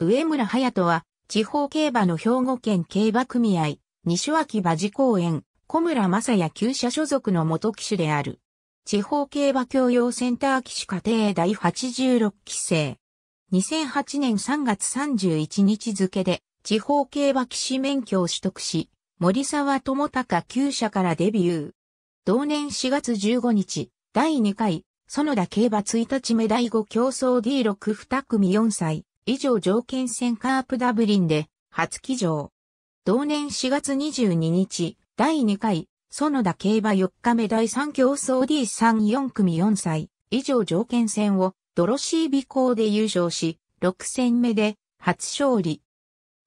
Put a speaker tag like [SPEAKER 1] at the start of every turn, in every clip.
[SPEAKER 1] 上村隼人は、地方競馬の兵庫県競馬組合、西脇馬事公園、小村正也旧社所属の元騎手である。地方競馬教養センター騎手家庭第86期生。2008年3月31日付で、地方競馬騎士免許を取得し、森沢智隆旧社からデビュー。同年4月15日、第2回、園田競馬1日目第5競争 D6 2組4歳。以上条件戦カープダブリンで初騎乗。同年4月22日、第2回、園田競馬4日目第3競争 D34 組4歳、以上条件戦をドロシーコーで優勝し、6戦目で初勝利。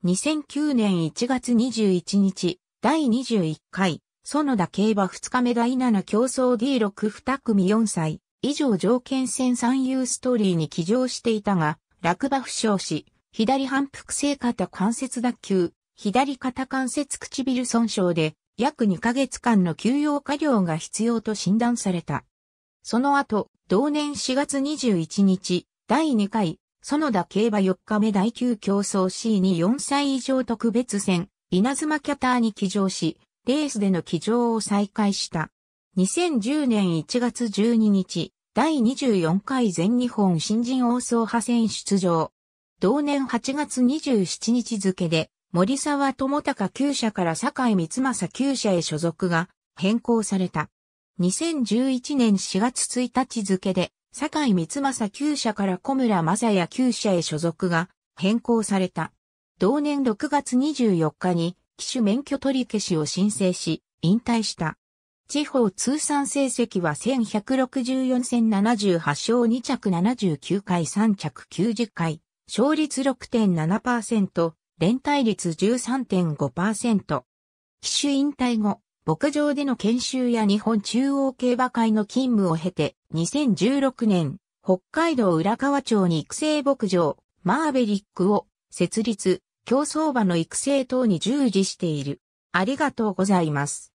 [SPEAKER 1] 2009年1月21日、第21回、園田競馬2日目第7競争 D62 組4歳、以上条件戦三遊ストーリーに起乗していたが、落馬負傷し、左反復性肩関節脱臼、左肩関節唇損傷で、約2ヶ月間の休養過料が必要と診断された。その後、同年4月21日、第2回、園田競馬4日目第9競争 c に4歳以上特別戦、稲妻キャターに騎乗し、レースでの騎乗を再開した。2010年1月12日、第24回全日本新人王総派戦出場。同年8月27日付で、森沢智隆旧社から坂井光正旧社へ所属が変更された。2011年4月1日付で、坂井光正旧社から小村正也旧社へ所属が変更された。同年6月24日に、機種免許取り消しを申請し、引退した。地方通算成績は1164戦78勝2着79回3着90回、勝率6.7%、連帯率13.5%。騎手引退後、牧場での研修や日本中央競馬会の勤務を経て、2016年、北海道浦河町に育成牧場、マーベリックを設立、競走馬の育成等に従事している。ありがとうございます。